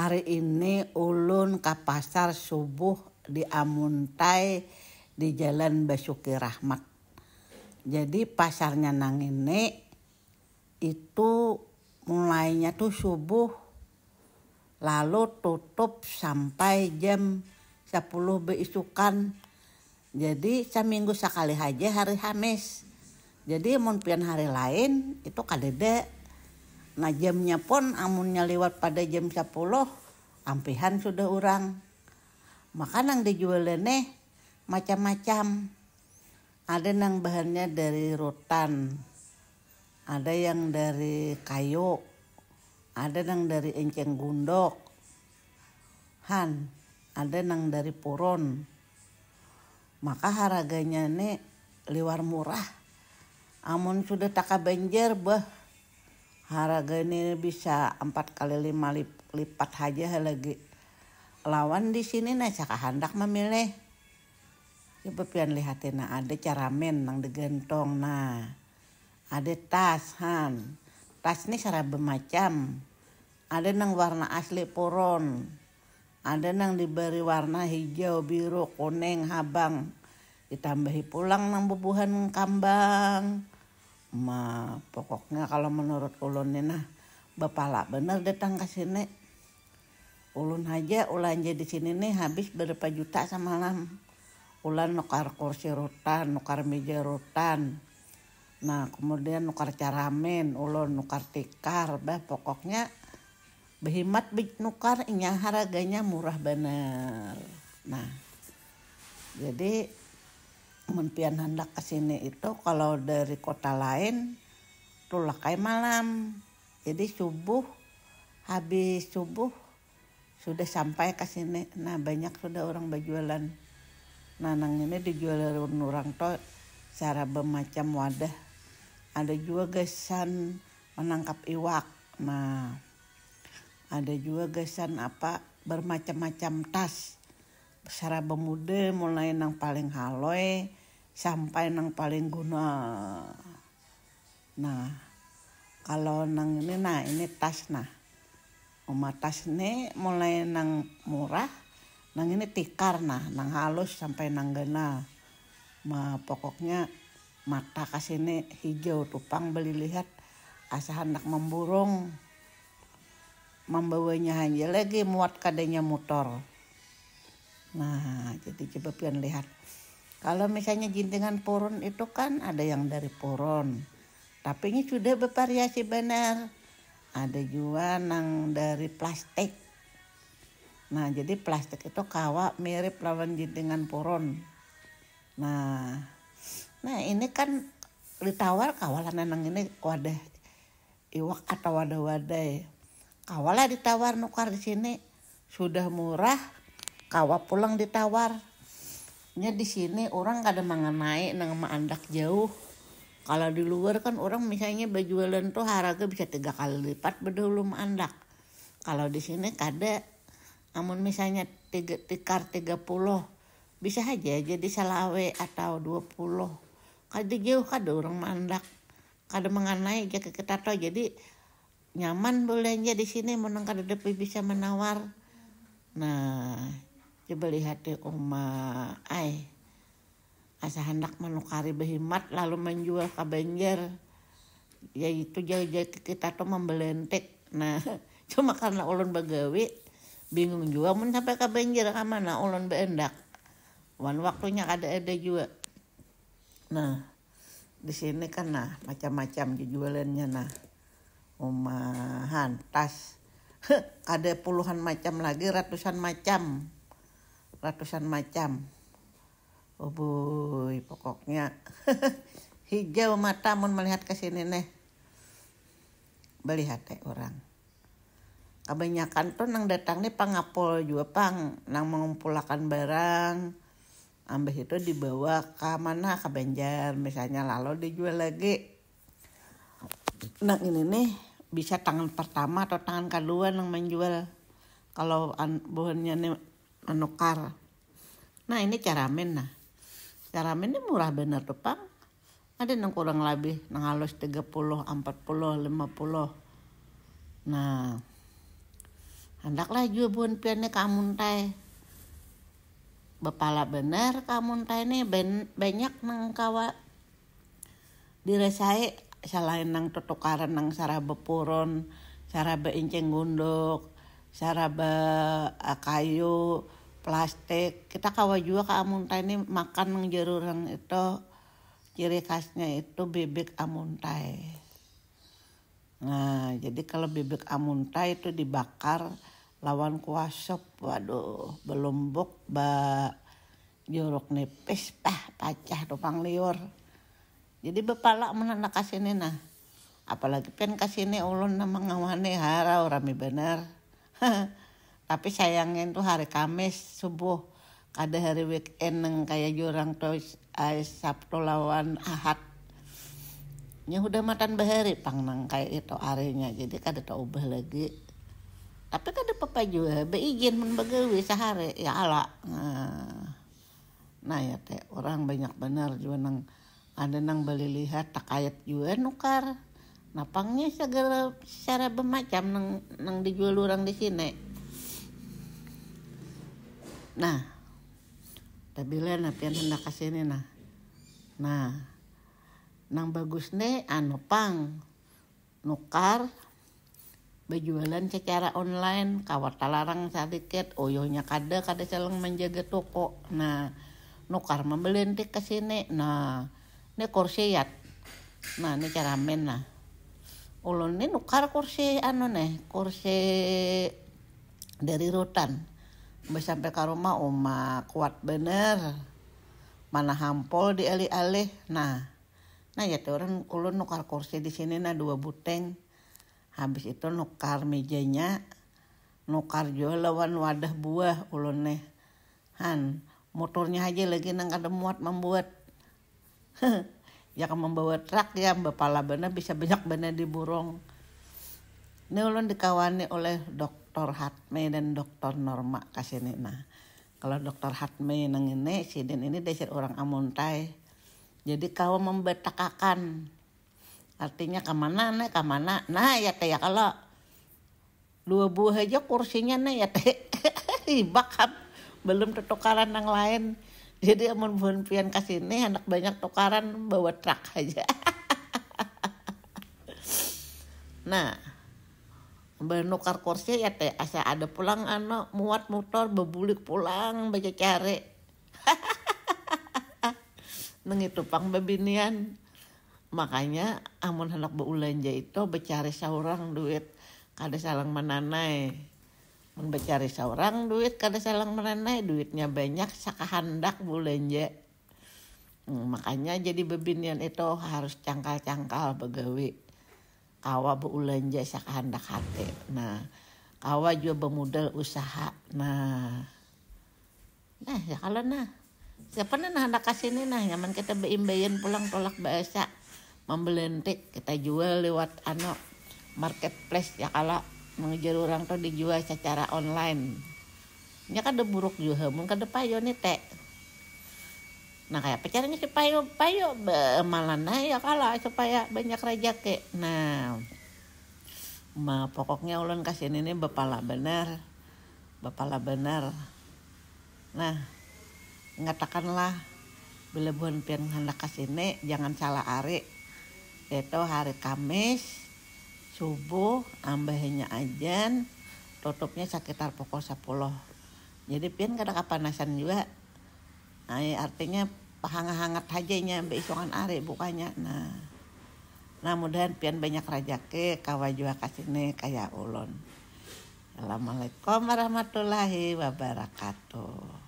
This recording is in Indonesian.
Hari ini ulun ke pasar subuh di Amuntai di Jalan Basuki Rahmat. Jadi pasarnya nang ini itu mulainya tuh subuh lalu tutup sampai jam 10 beisukan. Jadi seminggu sekali aja hari Hamis. Jadi mun hari lain itu kadedek. Nah jamnya pun amunnya lewat pada jam 10 ampihan sudah orang. Makanan dijual ini macam-macam. Ada yang bahannya dari rotan, ada yang dari kayu, ada yang dari enceng gundok, han, ada yang dari poron. Maka harganya ini liwar murah. Amun sudah tak banjir, bah ini bisa empat kali lima lipat aja lagi lawan di sini nih cak handak memilih ya pepian lihatin nah ada caramen nang digentong nah ada tas han tas ini cara bermacam ada nang warna asli poron ada nang diberi warna hijau biru kuning habang ditambahi pulang nang bubuhan kambang ma pokoknya kalau menurut ulun nah bapala bener datang ke sini ulun aja ulan jadi sini nih habis berapa juta semalam ulan nukar kursi rutan nukar meja rutan nah kemudian nukar caramen ulun nukar tikar bah pokoknya behimat bik nukar inya harganya murah bener nah jadi Mumpian hendak ke sini itu kalau dari kota lain kayak malam. Jadi subuh habis subuh sudah sampai ke sini. Nah banyak sudah orang berjualan. Nanang ini dijual orang to secara bermacam wadah. Ada juga gesan menangkap iwak. Nah ada juga gesan apa bermacam-macam tas. secara bermuda mulai yang paling haloi sampai nang paling guna nah kalau nang ini nah ini tas nah Oma tas ini mulai nang murah nang ini tikar nah nang halus sampai nang gena ma pokoknya mata kasih ini hijau tupang beli lihat asa hendak memburung membawanya hanya lagi muat kadanya motor nah jadi coba pian lihat kalau misalnya jin dengan poron itu kan ada yang dari purun. Tapi ini sudah bervariasi benar. Ada juga yang dari plastik. Nah, jadi plastik itu kawat mirip lawan jin dengan poron. Nah, nah ini kan ditawar kawalan nang ini wadah iwak atau wadah-wadah. Kawalah ditawar nukar di sini sudah murah, kawa pulang ditawar nya di sini orang kada mengenai nang maandak jauh kalau di luar kan orang misalnya berjualan tuh harga bisa tiga kali lipat belum andak kalau di sini kada amun misalnya tiga tikar tiga puluh bisa aja jadi salawe atau dua puluh kada jauh kada orang mandak kada mengenai jaga ya, kita tuh jadi nyaman belanja di sini menang kada dapat bisa menawar nah deh oma ay, asa hendak menukari behimat lalu menjual ya ke banjir yaitu jauh jauh kita tuh membelentik nah cuma karena ulun begawi bingung juga mun sampai ke banjir ke mana ulun beendak wan waktunya ada ada juga nah di sini kan nah macam-macam jualannya nah umahan tas ada puluhan macam lagi ratusan macam ratusan macam. oh boy, pokoknya hijau mata mau melihat ke sini nih. Beli hati orang. Kebanyakan tuh nang datang nih pangapol juga pang nang mengumpulkan barang. ambil itu dibawa ke mana ke Banjar misalnya lalu dijual lagi. Nah ini nih bisa tangan pertama atau tangan kedua yang menjual kalau nih menukar. Nah ini cara men nah. cara men ini murah bener tuh pang. Ada yang kurang lebih nang halus 30, 40, 50. Nah hendaklah juga buan piannya kamun teh. Bepala bener kamun teh ini ben, banyak nang kawa diresai selain nang tutukaran nang sarah bepuron, sarah beinceng gunduk, sarabe eh, kayu plastik kita kawa juga ke amuntai ini makan ngejerurang itu ciri khasnya itu bebek amuntai nah jadi kalau bebek amuntai itu dibakar lawan kuah sop waduh belumbuk ba jeruk nipis pah pacah tupang liur jadi bepala menanak kasih nah apalagi pen kasih ulun nama ngawane hara rame bener tapi sayangnya itu hari Kamis subuh ada hari weekend neng kayak jurang tois eh, Sabtu lawan Ahad nya udah matan bahari pang nang kayak itu arenya, jadi kada kan tau ubah lagi tapi kada kan papa juga beijin men sehari ya Allah. nah, ya teh orang banyak benar juga neng ada nang beli lihat tak ayat juga nukar napangnya segala secara bermacam nang nang dijual orang di sini nah bila napian hendak kesini nah nah nang bagus nih anu pang nukar berjualan secara online kawat talarang sedikit oyohnya kada kada selang menjaga toko nah nukar membeli nanti kesini nah ini kursiat nah ini cara main nah ulun ini nukar kursi anu nih kursi dari rutan Mbak sampai ke rumah oma kuat bener mana hampol di alih-alih nah nah ya tuh orang ulun nukar kursi di sini nah dua buteng habis itu nukar mejanya nukar jual lawan wadah buah ulun nih han motornya aja lagi nang kada muat membuat yang membawa truk ya bepala benar bisa banyak benar di burung. Ini ulun dikawani oleh dokter Hatme dan dokter Norma kasini. Nah, kalau dokter Hatme nang ini, sidin ini dasar orang Amuntai. Jadi kau membetakakan. Artinya kemana, nah, kemana. Nah, ya teh ya kalau dua buah aja kursinya, nih ya teh. Bahkan belum tertukaran yang lain jadi amun bukan pian sini anak banyak tukaran bawa truk aja nah benukar kursi ya teh asa ada pulang anak muat motor bebulik pulang baca cari nengitupang bebinian makanya amun anak beulanja itu becari seorang duit kada salang menanai mencari seorang duit kada salang merenai duitnya banyak sakahandak bulanja hmm, makanya jadi bebinian itu harus cangkal-cangkal begawi kawa beulanja sakahandak hati nah kawa juga bermodal usaha nah nah ya kalau nah siapa ya nih nah kasih ini nah nyaman kita beimbayan pulang tolak bahasa membelentik kita jual lewat anak marketplace ya kalau mengejar orang tuh dijual secara online nya kan buruk juga mungkin ada payo nih teh nah kayak pacarnya si payo payo malah ya kalah supaya banyak raja rejeki nah ma pokoknya ulun kasih ini bapala benar bapala benar nah ngatakanlah bila bukan pian hendak kasih ini jangan salah hari itu hari Kamis subuh ambahnya ajan tutupnya sekitar pukul 10 jadi pian kada kapanasan juga nah, artinya hangat-hangat aja nya besongan hari bukanya nah nah mudahan pian banyak rajake kawajua nih kayak ulun Assalamualaikum warahmatullahi wabarakatuh